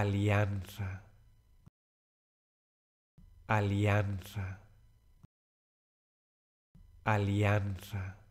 alianza, alianza, alianza.